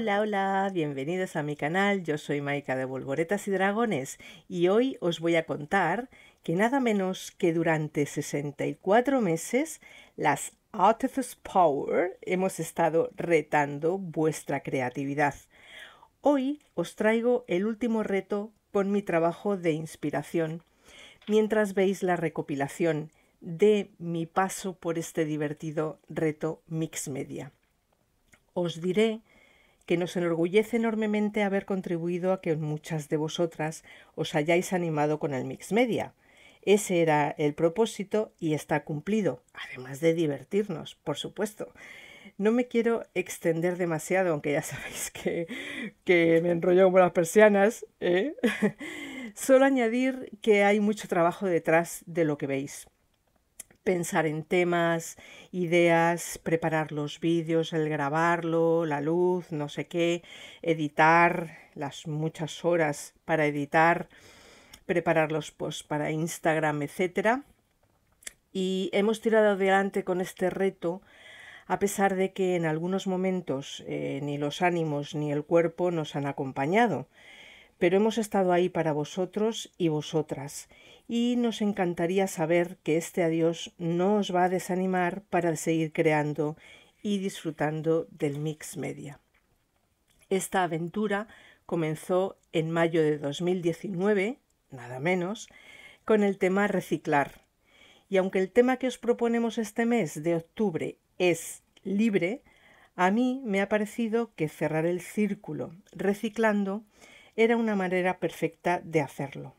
Hola, hola, bienvenidos a mi canal, yo soy Maika de Volvoretas y Dragones y hoy os voy a contar que nada menos que durante 64 meses las Artifice Power hemos estado retando vuestra creatividad. Hoy os traigo el último reto con mi trabajo de inspiración. Mientras veis la recopilación de mi paso por este divertido reto Mix Media. Os diré que nos enorgullece enormemente haber contribuido a que muchas de vosotras os hayáis animado con el Mix Media. Ese era el propósito y está cumplido, además de divertirnos, por supuesto. No me quiero extender demasiado, aunque ya sabéis que, que me enrollo como las persianas. ¿eh? Solo añadir que hay mucho trabajo detrás de lo que veis pensar en temas, ideas, preparar los vídeos, el grabarlo, la luz, no sé qué, editar, las muchas horas para editar, preparar los posts para Instagram, etcétera. Y hemos tirado adelante con este reto a pesar de que en algunos momentos eh, ni los ánimos ni el cuerpo nos han acompañado pero hemos estado ahí para vosotros y vosotras, y nos encantaría saber que este adiós no os va a desanimar para seguir creando y disfrutando del Mix Media. Esta aventura comenzó en mayo de 2019, nada menos, con el tema reciclar. Y aunque el tema que os proponemos este mes de octubre es libre, a mí me ha parecido que cerrar el círculo reciclando era una manera perfecta de hacerlo.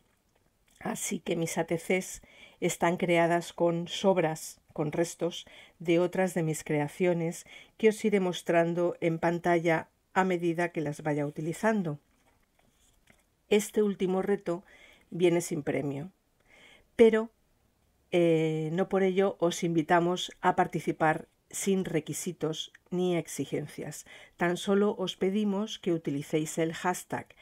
Así que mis ATCs están creadas con sobras, con restos de otras de mis creaciones que os iré mostrando en pantalla a medida que las vaya utilizando. Este último reto viene sin premio, pero eh, no por ello os invitamos a participar sin requisitos ni exigencias. Tan solo os pedimos que utilicéis el hashtag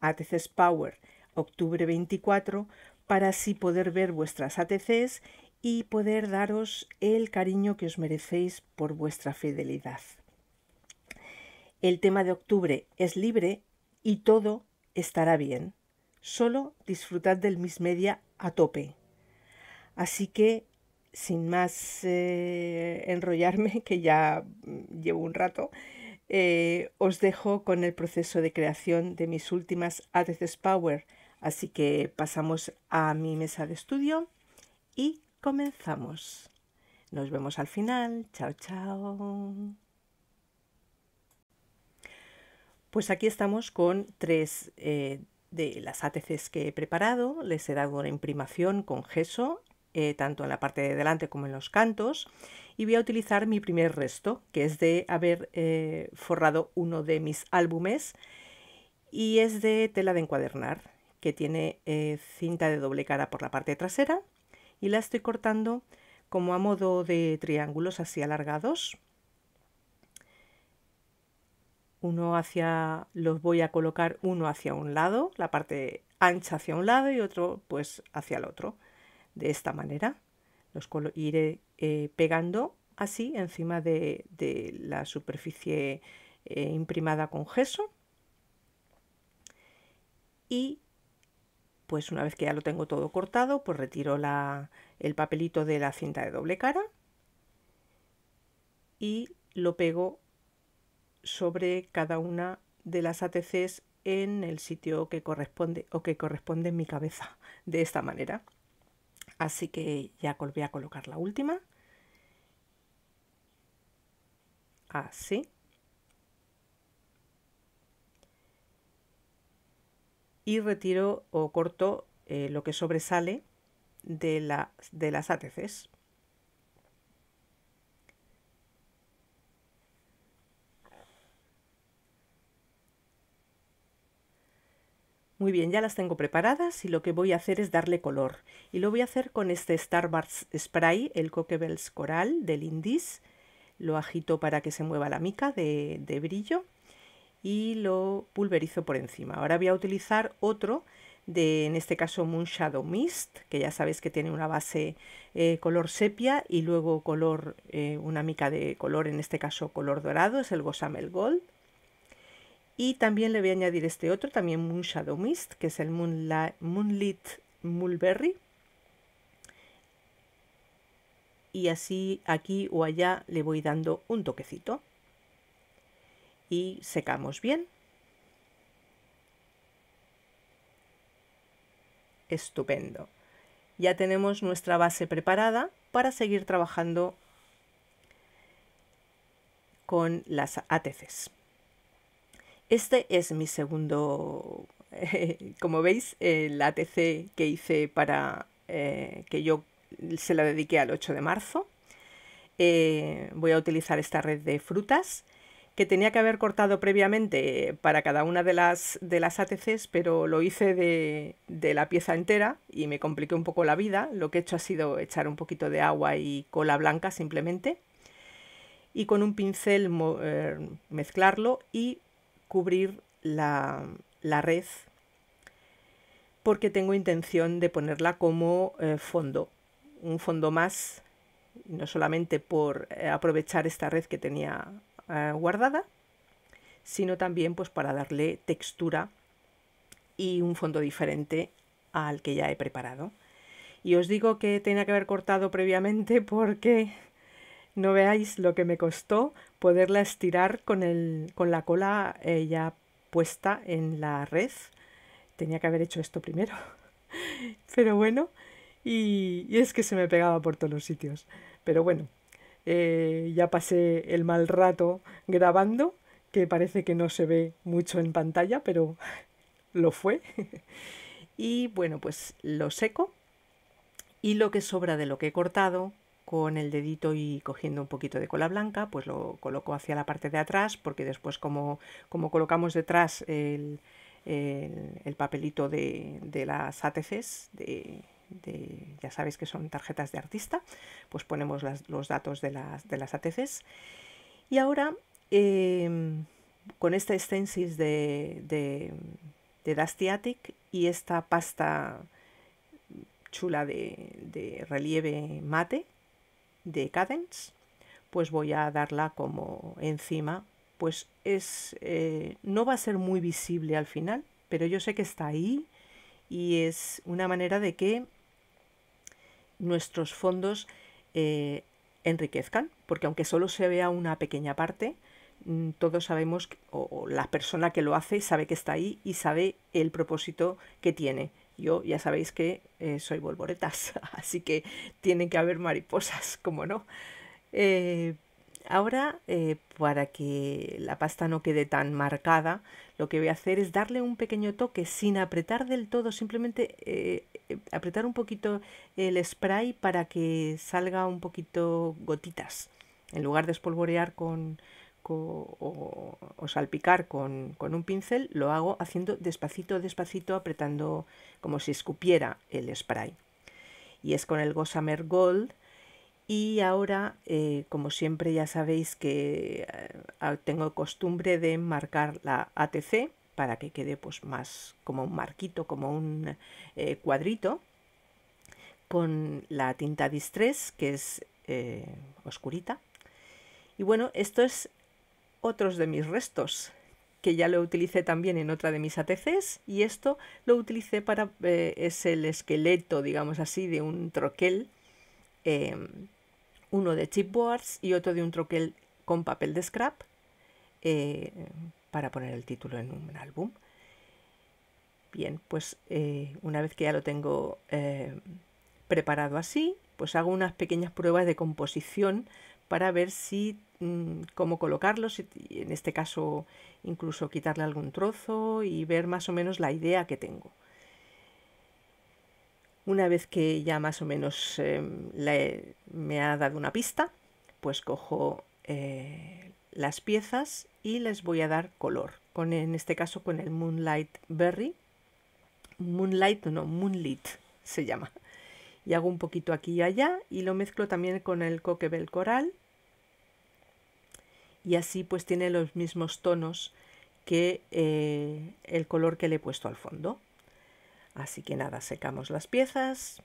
ATCs Power, octubre 24, para así poder ver vuestras ATCs y poder daros el cariño que os merecéis por vuestra fidelidad. El tema de octubre es libre y todo estará bien. Solo disfrutad del Miss Media a tope. Así que, sin más eh, enrollarme, que ya llevo un rato, eh, os dejo con el proceso de creación de mis últimas ATCs Power. Así que pasamos a mi mesa de estudio y comenzamos. Nos vemos al final. Chao, chao. Pues aquí estamos con tres eh, de las ATCs que he preparado. Les he dado una imprimación con gesso, eh, tanto en la parte de delante como en los cantos y voy a utilizar mi primer resto, que es de haber eh, forrado uno de mis álbumes y es de tela de encuadernar, que tiene eh, cinta de doble cara por la parte trasera y la estoy cortando como a modo de triángulos así alargados. Uno hacia, los voy a colocar uno hacia un lado, la parte ancha hacia un lado y otro pues hacia el otro. De esta manera los iré eh, pegando así encima de, la superficie eh, imprimada con gesso. Y pues una vez que ya lo tengo todo cortado, pues retiro el papelito de la cinta de doble cara y lo pego sobre cada una de las ATCs en el sitio que corresponde o que corresponde en mi cabeza de esta manera. Así que ya volví a colocar la última. así. Y retiro o corto eh, lo que sobresale de, las ATC's Muy bien, ya las tengo preparadas y lo que voy a hacer es darle color. Y lo voy a hacer con este Starbucks Spray, el Coquebels Coral del Indies, lo agito para que se mueva la mica de, brillo y lo pulverizo por encima. Ahora voy a utilizar otro de, en este caso, Moon Shadow Mist, que ya sabéis que tiene una base eh, color sepia y luego color, eh, una mica de color, en este caso color dorado, es el Gosamel Gold. Y también le voy a añadir este otro, también Moon Shadow Mist, que es el Moonlit Mulberry y así aquí o allá le voy dando un toquecito. Y secamos bien. Estupendo. Ya tenemos nuestra base preparada para seguir trabajando con las ATCs. Este es mi segundo, como veis, el ATC que hice para eh, que yo se la dediqué al 8 de marzo. Eh, voy a utilizar esta red de frutas que tenía que haber cortado previamente para cada una de las, de las ATCs, pero lo hice de, la pieza entera y me compliqué un poco la vida. Lo que he hecho ha sido echar un poquito de agua y cola blanca simplemente y con un pincel eh, mezclarlo y cubrir la, la red porque tengo intención de ponerla como eh, fondo un fondo más, no solamente por eh, aprovechar esta red que tenía eh, guardada, sino también pues para darle textura y un fondo diferente al que ya he preparado. Y os digo que tenía que haber cortado previamente porque no veáis lo que me costó poderla estirar con, el, con la cola eh, ya puesta en la red. Tenía que haber hecho esto primero. Pero bueno, y, es que se me pegaba por todos los sitios. Pero bueno, eh, ya pasé el mal rato grabando, que parece que no se ve mucho en pantalla, pero lo fue. y bueno, pues lo seco y lo que sobra de lo que he cortado con el dedito y cogiendo un poquito de cola blanca, pues lo coloco hacia la parte de atrás, porque después como, como colocamos detrás el, papelito de, las ATCs, de, ya sabéis que son tarjetas de artista, pues ponemos los datos de las, de ATCs. Y ahora, em, con esta extensis de, de, Dusty Attic y esta pasta chula de, relieve mate de Cadence, pues voy a darla como encima, pues es, eh, no va a ser muy visible al final, pero yo sé que está ahí y es una manera de que nuestros fondos eh, enriquezcan, porque aunque solo se vea una pequeña parte, mm, todos sabemos, o la persona que lo hace sabe que está ahí y sabe el propósito que tiene. Yo ya sabéis que eh, soy volvoretas, así que tienen que haber mariposas, como no. Eh, Ahora, eh, para que la pasta no quede tan marcada, lo que voy a hacer es darle un pequeño toque sin apretar del todo, simplemente eh, eh, apretar un poquito el spray para que salga un poquito gotitas, en lugar de espolvorear con, o, salpicar con, con un pincel, lo hago haciendo despacito, despacito, apretando como si escupiera el spray. Y es con el Gossamer Gold y ahora, eh, como siempre ya sabéis que ah, tengo costumbre de marcar la ATC para que quede pues más como un marquito, como un eh, cuadrito, con la tinta Distress, que es eh, oscurita. Y bueno, esto es otros de mis restos, que ya lo utilicé también en otra de mis ATCs, y esto lo utilicé para, es el esqueleto, digamos así, de un troquel em, uno de chipboards y otro de un troquel con papel de scrap eh, para poner el título en un álbum. Bien, pues eh, una vez que ya lo tengo eh, preparado así, pues hago unas pequeñas pruebas de composición para ver si mm, cómo colocarlos, si, en este caso incluso quitarle algún trozo y ver más o menos la idea que tengo. Una vez que ya más o menos em, me ha dado una pista, pues cojo eh, las piezas y les voy a dar color. Con, en este caso con el Moonlight Berry. Moonlight, no, Moonlit se llama. Y hago un poquito aquí y allá y lo mezclo también con el Coquebel Coral. Y así pues tiene los mismos tonos que eh, el color que le he puesto al fondo. Así que nada, secamos las piezas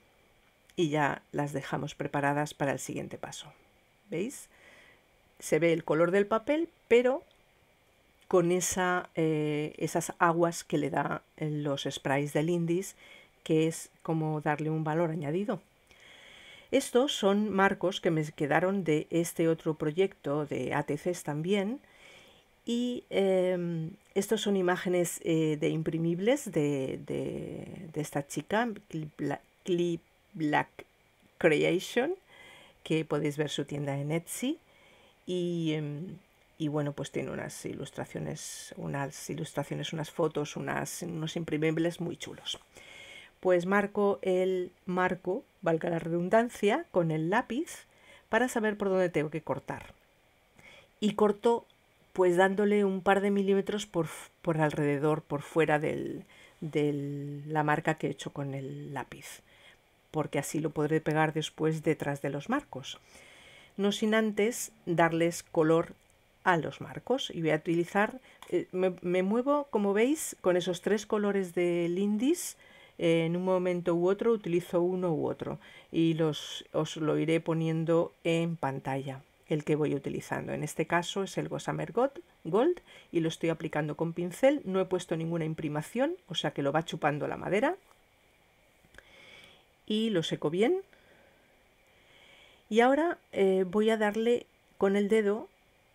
y ya las dejamos preparadas para el siguiente paso. ¿Veis? Se ve el color del papel, pero con esa, eh, esas aguas que le da eh, los sprays del Indies, que es como darle un valor añadido. Estos son marcos que me quedaron de este otro proyecto de ATCs también y em, estos son imágenes eh, de imprimibles de, esta chica, Clip Black Creation, que podéis ver su tienda en Etsy. Em, y, bueno, pues tiene unas ilustraciones, unas ilustraciones, unas fotos, unas, unos imprimibles muy chulos. Pues marco el marco, valga la redundancia, con el lápiz para saber por dónde tengo que cortar. Y corto pues dándole un par de milímetros por, alrededor, por fuera de la marca que he hecho con el lápiz, porque así lo podré pegar después detrás de los marcos. No sin antes darles color a los marcos y voy a utilizar, eh, me, muevo como veis con esos tres colores del indis, eh, en un momento u otro utilizo uno u otro y os lo iré poniendo en pantalla el que voy utilizando. En este caso es el Gossamer Gold y lo estoy aplicando con pincel. No he puesto ninguna imprimación, o sea que lo va chupando la madera. Y lo seco bien. Y ahora eh, voy a darle con el dedo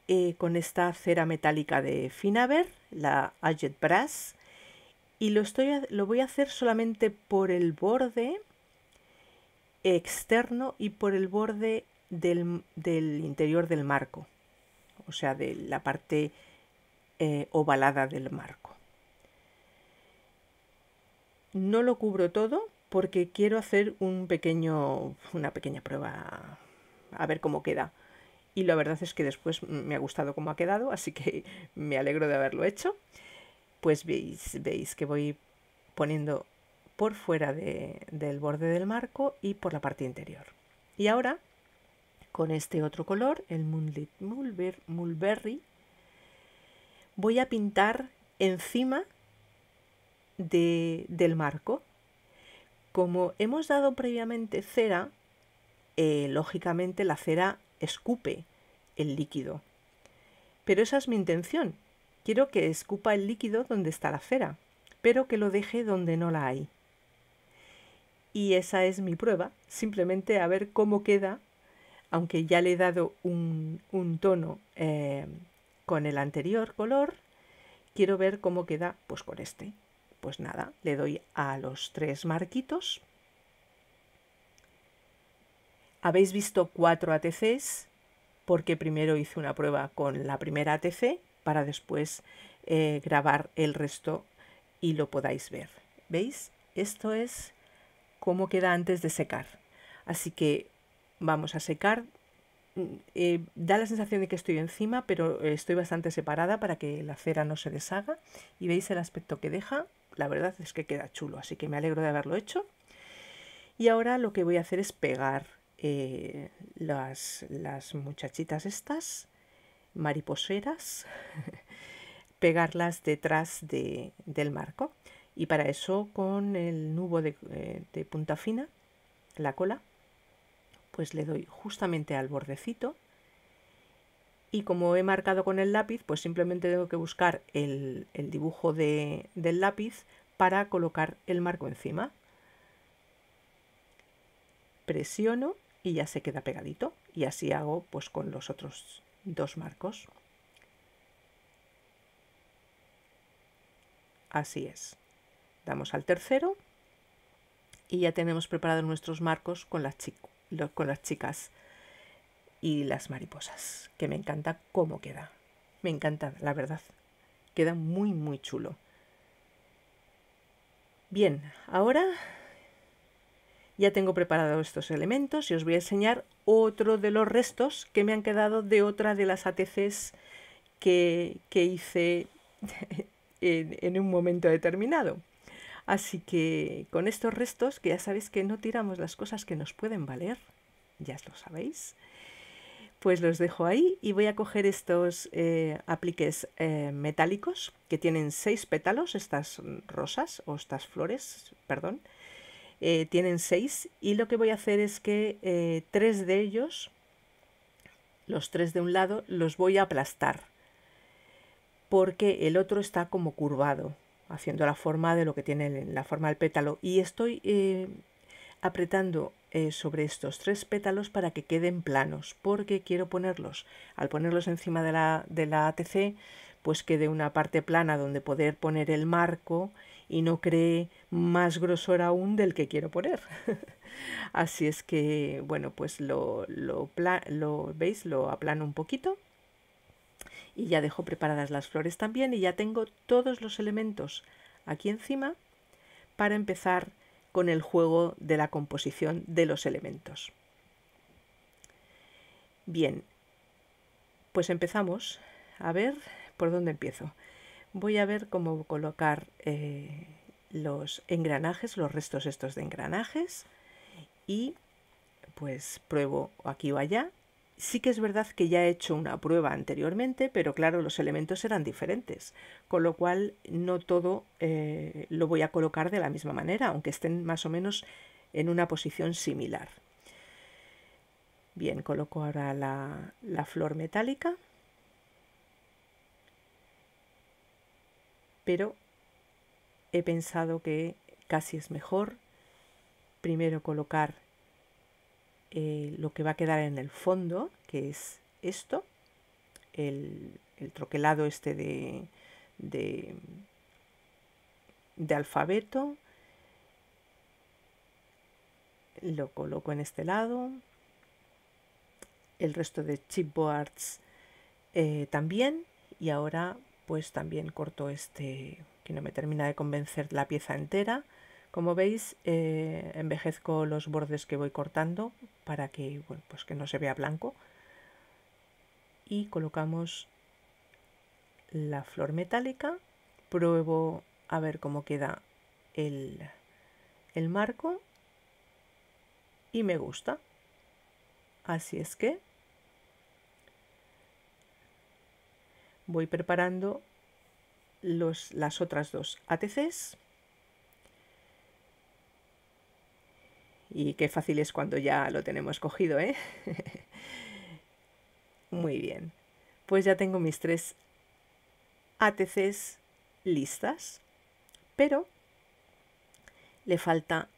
eh, con esta cera metálica de Finaver, la Aged Brass, y lo, estoy, lo voy a hacer solamente por el borde externo y por el borde del, interior del marco, o sea, de la parte eh, ovalada del marco. No lo cubro todo porque quiero hacer un pequeño, una pequeña prueba a ver cómo queda. Y la verdad es que después me ha gustado cómo ha quedado, así que me alegro de haberlo hecho. Pues veis, veis que voy poniendo por fuera del borde del marco y por la parte interior. Y ahora con este otro color, el Moonlit Mulberry, voy a pintar encima de, del marco. Como hemos dado previamente cera, eh, lógicamente la cera escupe el líquido. Pero esa es mi intención. Quiero que escupa el líquido donde está la cera, pero que lo deje donde no la hay. Y esa es mi prueba, simplemente a ver cómo queda aunque ya le he dado un, tono eh, con el anterior color, quiero ver cómo queda pues con este. Pues nada, le doy a los tres marquitos. Habéis visto cuatro ATCs porque primero hice una prueba con la primera ATC para después eh, grabar el resto y lo podáis ver. ¿Veis? Esto es cómo queda antes de secar. Así que vamos a secar. Mm, eh, da la sensación de que estoy encima, pero eh, estoy bastante separada para que la cera no se deshaga. Y veis el aspecto que deja, la verdad es que queda chulo, así que me alegro de haberlo hecho. Y ahora lo que voy a hacer es pegar eh, las, muchachitas estas, mariposeras, pegarlas detrás de, del marco. Y para eso con el nubo de punta fina, la cola, pues le doy justamente al bordecito y como he marcado con el lápiz, pues simplemente tengo que buscar el, dibujo del lápiz para colocar el marco encima. Presiono y ya se queda pegadito y así hago pues con los otros dos marcos. Así es. Damos al tercero y ya tenemos preparados nuestros marcos con las, con las chicas y las mariposas, que me encanta cómo queda. Me encanta, la verdad. Queda muy, muy chulo. Bien, ahora ya tengo preparados estos elementos y os voy a enseñar otro de los restos que me han quedado de otra de las ATCs que, que hice en un momento determinado. Así que con estos restos, que ya sabéis que no tiramos las cosas que nos pueden valer, ya lo sabéis, pues los dejo ahí y voy a coger estos eh, apliques eh, metálicos que tienen seis pétalos, estas rosas o estas flores, perdón, eh, tienen seis y lo que voy a hacer es que tres de ellos, los tres de un lado, los voy a aplastar porque el otro está como curvado haciendo la forma de lo que tiene la forma del pétalo y estoy eh, apretando eh, sobre estos tres pétalos para que queden planos porque quiero ponerlos al ponerlos encima de la, de la ATC pues quede una parte plana donde poder poner el marco y no cree más grosor aún del que quiero poner. Así es que, bueno, pues lo, lo, lo, ¿veis? Lo aplano un poquito y ya dejo preparadas las flores también y ya tengo todos los elementos aquí encima para empezar con el juego de la composición de los elementos. Bien, pues empezamos. A ver, ¿por dónde empiezo? Voy a ver cómo colocar eh, los engranajes, los restos estos de engranajes y pues pruebo aquí o allá Sí que es verdad que ya he hecho una prueba anteriormente, pero claro, los elementos eran diferentes, con lo cual no todo eh, lo voy a colocar de la misma manera, aunque estén más o menos en una posición similar. Bien, coloco ahora la, la flor metálica, pero he pensado que casi es mejor primero colocar eh, lo que va a quedar en el fondo, que es esto, el, troquelado este de, de, alfabeto, lo coloco en este lado, el resto de chipboards eh, también y ahora pues también corto este que no me termina de convencer la pieza entera como veis, eh, envejezco los bordes que voy cortando para que, pues que no se vea blanco. Y colocamos la flor metálica. Pruebo a ver cómo queda el, marco. Y me gusta. Así es que voy preparando las otras dos ATCs Y qué fácil es cuando ya lo tenemos cogido, ¿eh? Muy bien. Pues ya tengo mis tres ATCs listas, pero le falta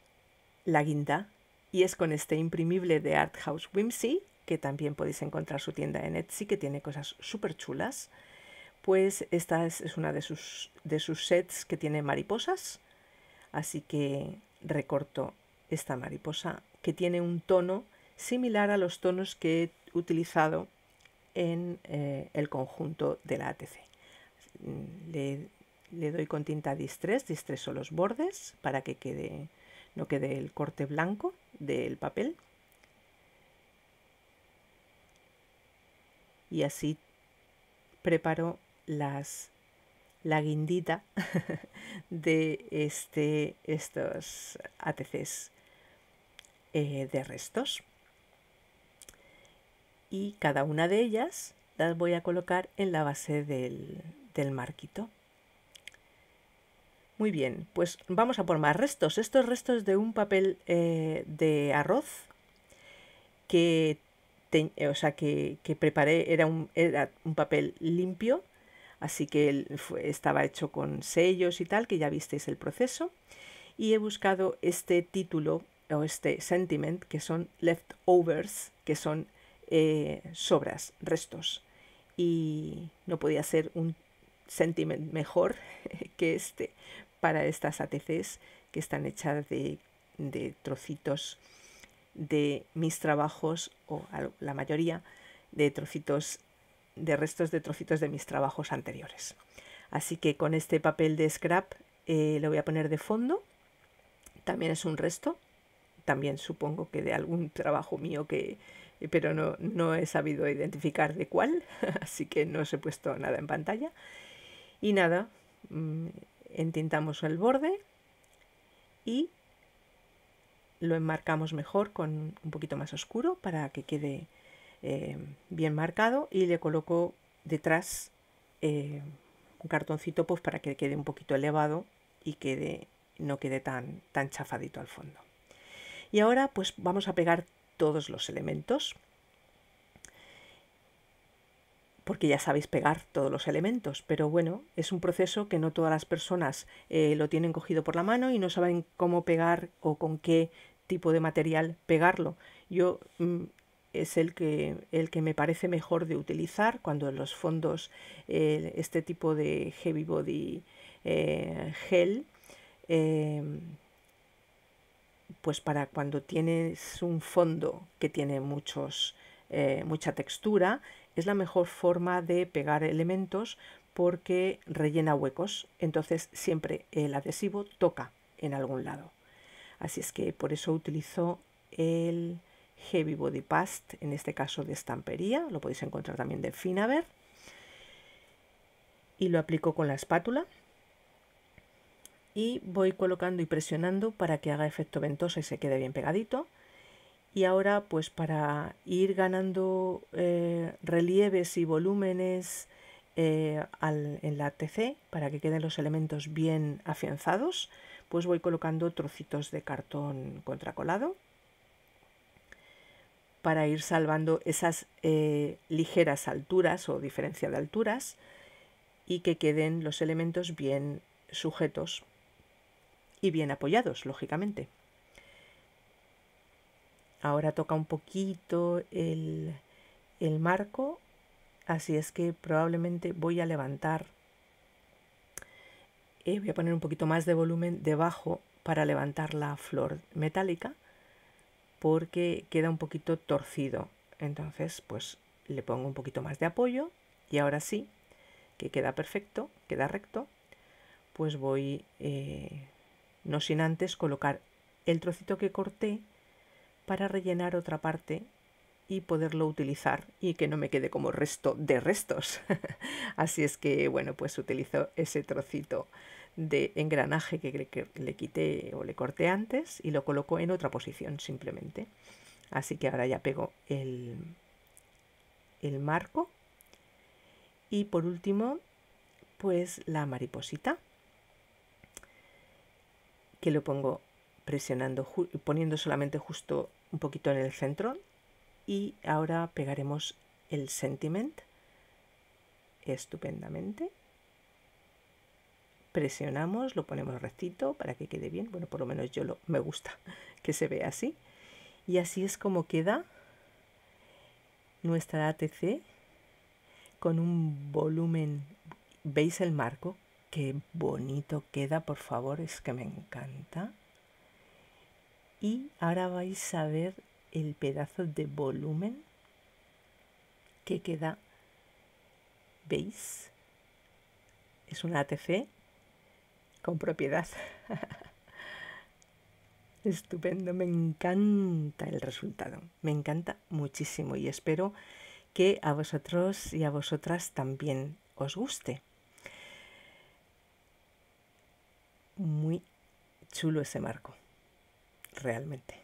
la guinda y es con este imprimible de Art House Whimsy, que también podéis encontrar su tienda en Etsy, que tiene cosas súper chulas. Pues esta es, es una de sus, de sus sets que tiene mariposas, así que recorto esta mariposa que tiene un tono similar a los tonos que he utilizado en eh, el conjunto de la ATC. Mm, le, doy con tinta distress, distreso los bordes para que quede, no quede el corte blanco del papel. Y así preparo las, la guindita de este, estos ATCs eh, de restos. Y cada una de ellas las voy a colocar en la base del, del marquito. Muy bien, pues vamos a por más restos. Estos restos de un papel eh, de arroz que, eh, o sea, que, preparé, era un, papel limpio, así que estaba hecho con sellos y tal, que ya visteis el proceso. Y he buscado este título o este sentiment, que son leftovers, que son eh, sobras, restos. Y no podía ser un sentiment mejor que este para estas ATCs que están hechas de, trocitos de mis trabajos, o la mayoría, de trocitos, de restos de trocitos de mis trabajos anteriores. Así que con este papel de scrap eh, lo voy a poner de fondo. También es un resto también supongo que de algún trabajo mío que eh, pero no, he sabido identificar de cuál, así que no os he puesto nada en pantalla. Y nada, mm, entintamos el borde y lo enmarcamos mejor con un poquito más oscuro para que quede eh, bien marcado y le coloco detrás eh, un cartoncito pues para que quede un poquito elevado y quede no quede tan tan chafadito al fondo. Y ahora pues vamos a pegar todos los elementos, porque ya sabéis pegar todos los elementos, pero bueno, es un proceso que no todas las personas eh, lo tienen cogido por la mano y no saben cómo pegar o con qué tipo de material pegarlo. Yo mm, es el que, el que me parece mejor de utilizar cuando en los fondos eh, este tipo de heavy body eh, gel pues para cuando tienes un fondo que tiene muchos, eh, mucha textura, es la mejor forma de pegar elementos porque rellena huecos, entonces siempre el adhesivo toca en algún lado. Así es que por eso utilizo el Heavy Body Past, en este caso de estampería, lo podéis encontrar también de Finaver, y lo aplico con la espátula y voy colocando y presionando para que haga efecto ventosa y se quede bien pegadito. Y ahora pues para ir ganando eh, relieves y volúmenes eh, en la TC, para que queden los elementos bien afianzados, pues voy colocando trocitos de cartón contracolado para ir salvando esas eh, ligeras alturas o diferencia de alturas y que queden los elementos bien sujetos y bien apoyados, lógicamente. Ahora toca un poquito el, el marco, así es que probablemente voy a levantar, Y eh, voy a poner un poquito más de volumen debajo para levantar la flor metálica porque queda un poquito torcido. Entonces, pues le pongo un poquito más de apoyo y ahora sí, que queda perfecto, queda recto, pues voy eh, no sin antes colocar el trocito que corté para rellenar otra parte y poderlo utilizar y que no me quede como resto de restos. Así es que, bueno, pues utilizo ese trocito de engranaje que le quité o le corté antes y lo coloco en otra posición simplemente. Así que ahora ya pego el, el marco y por último, pues la mariposita que lo pongo presionando, poniendo solamente justo un poquito en el centro y ahora pegaremos el sentiment estupendamente presionamos, lo ponemos recito para que quede bien, bueno por lo menos yo lo, me gusta que se vea así y así es como queda nuestra ATC con un volumen, veis el marco qué bonito queda, por favor, es que me encanta. Y ahora vais a ver el pedazo de volumen que queda, ¿veis? Es un ATC con propiedad. Estupendo, me encanta el resultado, me encanta muchísimo y espero que a vosotros y a vosotras también os guste. muy chulo ese marco, realmente.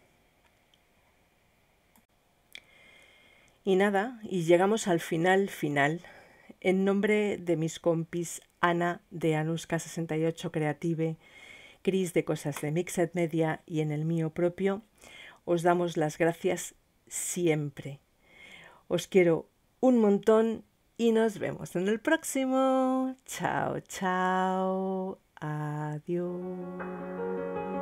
Y nada, y llegamos al final final. En nombre de mis compis Ana de Anuska68 Creative, Cris de Cosas de Mixed Media y en el mío propio, os damos las gracias siempre. Os quiero un montón y nos vemos en el próximo. Chao, chao. Adiós.